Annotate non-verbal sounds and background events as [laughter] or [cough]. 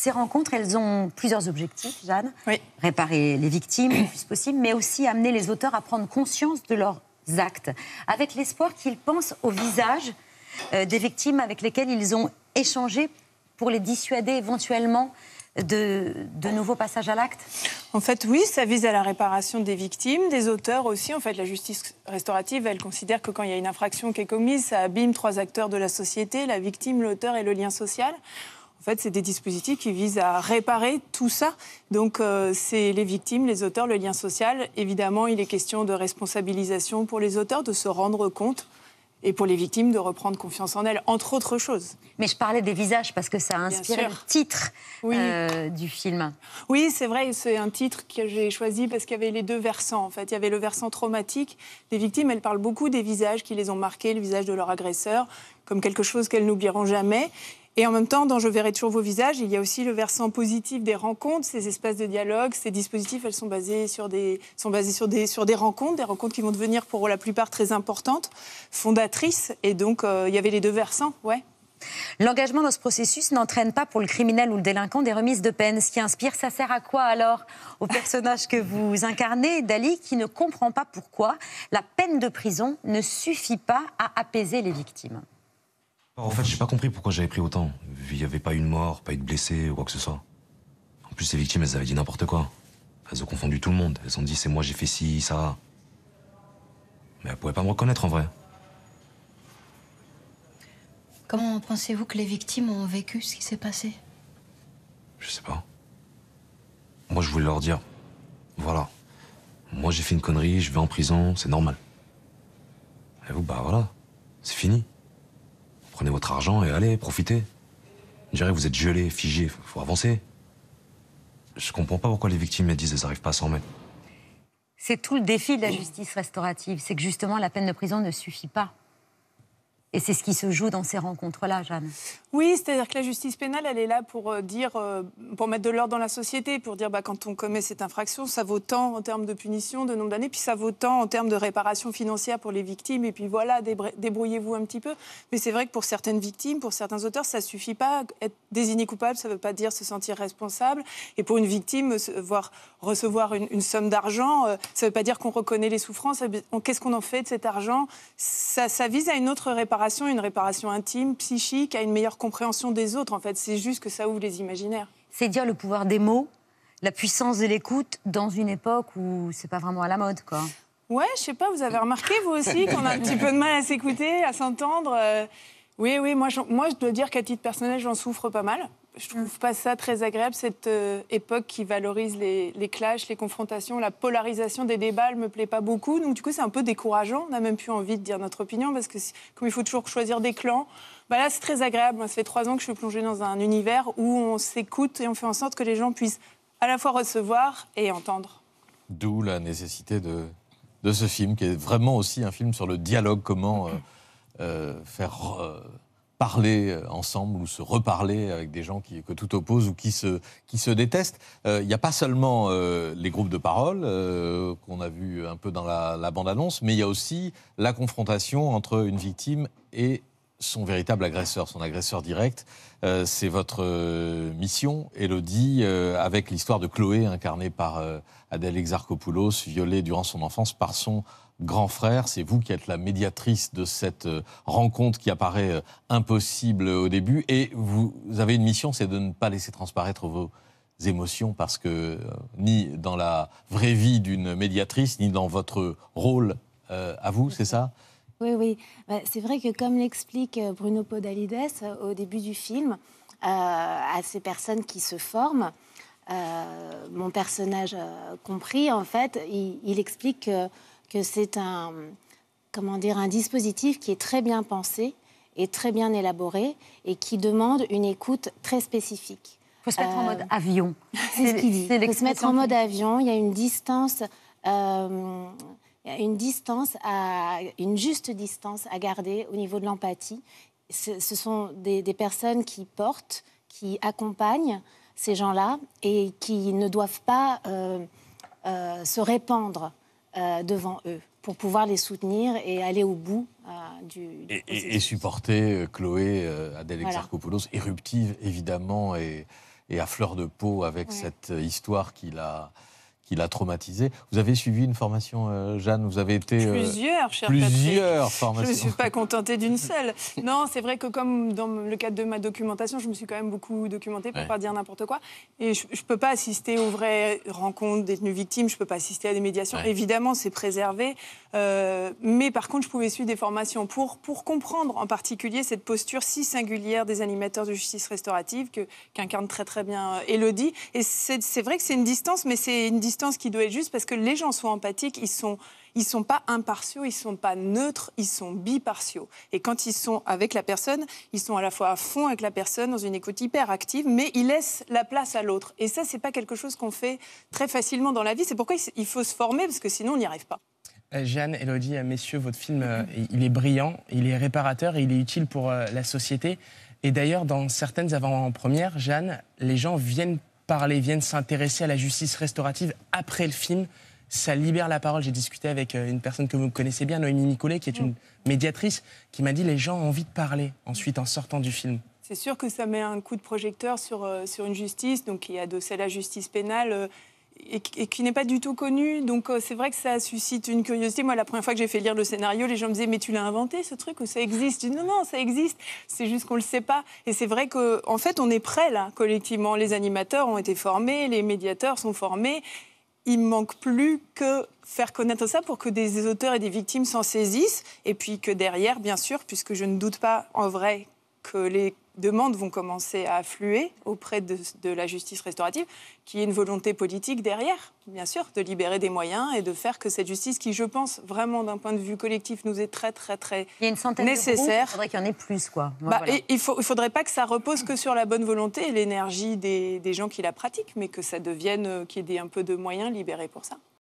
Ces rencontres, elles ont plusieurs objectifs, Jeanne. Réparer les victimes le plus possible, mais aussi amener les auteurs à prendre conscience de leurs actes, avec l'espoir qu'ils pensent au visage euh, des victimes avec lesquelles ils ont échangé pour les dissuader éventuellement de, de, nouveaux passages à l'acte En fait, oui, ça vise à la réparation des victimes, des auteurs aussi. En fait, la justice restaurative, elle considère que quand il y a une infraction qui est commise, ça abîme trois acteurs de la société, la victime, l'auteur et le lien social. En fait, c'est des dispositifs qui visent à réparer tout ça. Donc, euh, c'est les victimes, les auteurs, le lien social. Évidemment, il est question de responsabilisation pour les auteurs, de se rendre compte et pour les victimes de reprendre confiance en elles, entre autres choses. Mais je parlais des visages parce que ça a inspiré le titre euh, du film. Oui, c'est vrai, c'est un titre que j'ai choisi parce qu'il y avait les deux versants. En fait, il y avait le versant traumatique. Les victimes, elles parlent beaucoup des visages qui les ont marqués, le visage de leur agresseur, comme quelque chose qu'elles n'oublieront jamais. Et en même temps, dans Je verrai toujours vos visages, il y a aussi le versant positif des rencontres, ces espaces de dialogue, ces dispositifs, elles sont basées sur des, sur des, rencontres, des rencontres qui vont devenir pour la plupart très importantes, fondatrices. Et donc, euh, il y avait les deux versants, ouais. L'engagement dans ce processus n'entraîne pas pour le criminel ou le délinquant des remises de peine. Ce qui inspire, ça sert à quoi alors au personnage que vous incarnez, Dali, qui ne comprend pas pourquoi la peine de prison ne suffit pas à apaiser les victimes en fait, j'ai pas compris pourquoi j'avais pris autant. Il n'y avait pas eu de mort, pas eu de blessé ou quoi que ce soit. En plus, ces victimes, elles avaient dit n'importe quoi. Elles ont confondu tout le monde. Elles ont dit c'est moi, j'ai fait ci, ça. Mais elles pouvaient pas me reconnaître en vrai. Comment pensez-vous que les victimes ont vécu ce qui s'est passé Je sais pas. Moi, je voulais leur dire voilà, moi j'ai fait une connerie, je vais en prison, c'est normal. Et vous, bah voilà, c'est fini. Prenez votre argent et allez, profiter. Je vous êtes gelé, figé, faut avancer. Je ne comprends pas pourquoi les victimes me disent qu'elles n'arrivent pas à s'en mettre. C'est tout le défi de la justice restaurative, c'est que justement la peine de prison ne suffit pas. Et c'est ce qui se joue dans ces rencontres-là, Jeanne. Oui, c'est-à-dire que la justice pénale, elle est là pour euh, dire, euh, pour mettre de l'ordre dans la société, pour dire, bah, quand on commet cette infraction, ça vaut tant en termes de punition, de nombre d'années, puis ça vaut tant en termes de réparation financière pour les victimes, et puis voilà, débrouillez-vous un petit peu. Mais c'est vrai que pour certaines victimes, pour certains auteurs, ça suffit pas. Être désigné coupable, ça ne veut pas dire se sentir responsable. Et pour une victime, voir recevoir une, somme d'argent, euh, ça ne veut pas dire qu'on reconnaît les souffrances. Eh qu'est-ce qu'on en fait de cet argent ça vise à une autre réparation une réparation intime, psychique, à une meilleure compréhension des autres. En fait, c'est juste que ça ouvre les imaginaires. C'est dire le pouvoir des mots, la puissance de l'écoute dans une époque où c'est pas vraiment à la mode, quoi. Ouais, je sais pas, vous avez remarqué, vous aussi, [laughs] qu'on a un petit peu de mal à s'écouter, à s'entendre. Euh. Oui, oui, moi, moi, je dois dire qu'à titre personnel, j'en souffre pas mal je trouve pas ça très agréable, cette euh, époque qui valorise les, clashs, les confrontations, la polarisation des débats, elle me plaît pas beaucoup. Donc du coup, c'est un peu décourageant. On n'a même plus envie de dire notre opinion parce que comme il faut toujours choisir des clans, bah là, c'est très agréable. Moi, ça fait trois ans que je suis plongée dans un univers où on s'écoute et on fait en sorte que les gens puissent à la fois recevoir et entendre. D'où la nécessité de, de, ce film, qui est vraiment aussi un film sur le dialogue, comment euh, euh, faire euh, parler euh, ensemble ou se reparler avec des gens qui, que tout oppose ou qui se, qui se détestent. Il euh, n'y a pas seulement euh, les groupes de parole qu'on a vu un peu dans la, bande-annonce, mais il y a aussi la confrontation entre une victime et son véritable agresseur, son agresseur direct. C'est votre mission, Elodie, avec l'histoire de Chloé, incarnée par Adèle Exarchopoulos, violée durant son enfance par son grand frère. C'est vous qui êtes la médiatrice de cette euh, rencontre qui apparaît euh, impossible au début. Et vous avez une mission, c'est de ne pas laisser transparaître vos émotions parce que euh, ni dans la vraie vie d'une médiatrice, ni dans votre rôle à vous, c'est ça Oui, oui. Bah, c'est vrai que comme l'explique Bruno Podalides au début du film, à ces personnes qui se forment, mon personnage compris, en fait, il, il explique que que c'est un, comment dire, un dispositif qui est très bien pensé et très bien élaboré et qui demande une écoute très spécifique. Il faut se mettre en mode euh, avion. C'est ce qu'il dit. Il faut se mettre en mode avion. Il y a une distance. Euh, une distance à une juste distance à garder au niveau de l'empathie. Ce, sont des, personnes qui portent, qui accompagnent ces gens-là et qui ne doivent pas euh, se répandre euh, devant eux pour pouvoir les soutenir et aller au bout euh, du, et, supporter euh, Chloé Adèle Exarchopoulos, éruptive évidemment et, à fleur de peau avec cette histoire qu'il a qui l'a traumatisé. Vous avez suivi une formation, euh, Jeanne Vous avez été. Euh, plusieurs, cher Plusieurs formations. Je ne me suis pas contentée d'une [laughs] seule. non, c'est vrai que comme dans le cadre de ma documentation, je me suis quand même beaucoup documentée pour ne pas dire n'importe quoi. Et je ne peux pas assister aux vraies rencontres détenues victimes, je ne peux pas assister à des médiations. Évidemment, c'est préservé. Euh, mais par contre, je pouvais suivre des formations pour, pour comprendre en particulier cette posture si singulière des animateurs de justice restaurative qu'incarne très très bien Elodie. Et c'est vrai que c'est une distance, mais c'est une distance ce qui doit être juste parce que les gens sont empathiques, ils sont ils sont pas impartiaux, ils sont pas neutres, ils sont bipartiaux. Et quand ils sont avec la personne, ils sont à la fois à fond avec la personne dans une écoute hyper active, mais ils laissent la place à l'autre. Et ça, c'est pas quelque chose qu'on fait très facilement dans la vie. C'est pourquoi il faut se former parce que sinon, on n'y arrive pas. Euh, Jeanne, Elodie, euh, messieurs, votre film, euh, il est brillant, il est réparateur, il est utile pour la société. Et d'ailleurs, dans certaines avant-premières, Jeanne, les gens viennent parler, viennent s'intéresser à la justice restaurative après le film. Ça libère la parole. J'ai discuté avec euh, une personne que vous connaissez bien, Noémie Nicolet, qui est une médiatrice, qui m'a dit les gens ont envie de parler ensuite en sortant du film. C'est sûr que ça met un coup de projecteur sur, euh, sur une justice, donc il est adossée à la justice pénale. Euh, et, qui n'est pas du tout connu. Donc euh, c'est vrai que ça suscite une curiosité. Moi, la première fois que j'ai fait lire le scénario, les gens me disaient mais tu l'as inventé ce truc ou ça existe dis, Non, non, ça existe. C'est juste qu'on ne le sait pas. Et c'est vrai qu'en fait, on est prêt là collectivement. Les animateurs ont été formés, les médiateurs sont formés il manque plus que faire connaître ça pour que des auteurs et des victimes s'en saisissent, et puis que derrière, bien sûr, puisque je ne doute pas en vrai que les demandes vont commencer à affluer auprès de, la justice restaurative, y ait une volonté politique derrière, bien sûr, de libérer des moyens et de faire que cette justice, qui je pense vraiment d'un point de vue collectif nous est très très très il y a une centaine nécessaire, il faudrait qu'il y en ait plus quoi. Bah, il ne faudrait pas que ça repose que sur la bonne volonté et l'énergie des, des gens qui la pratiquent, mais que ça devienne, euh, qu'il y ait un peu de moyens libérés pour ça.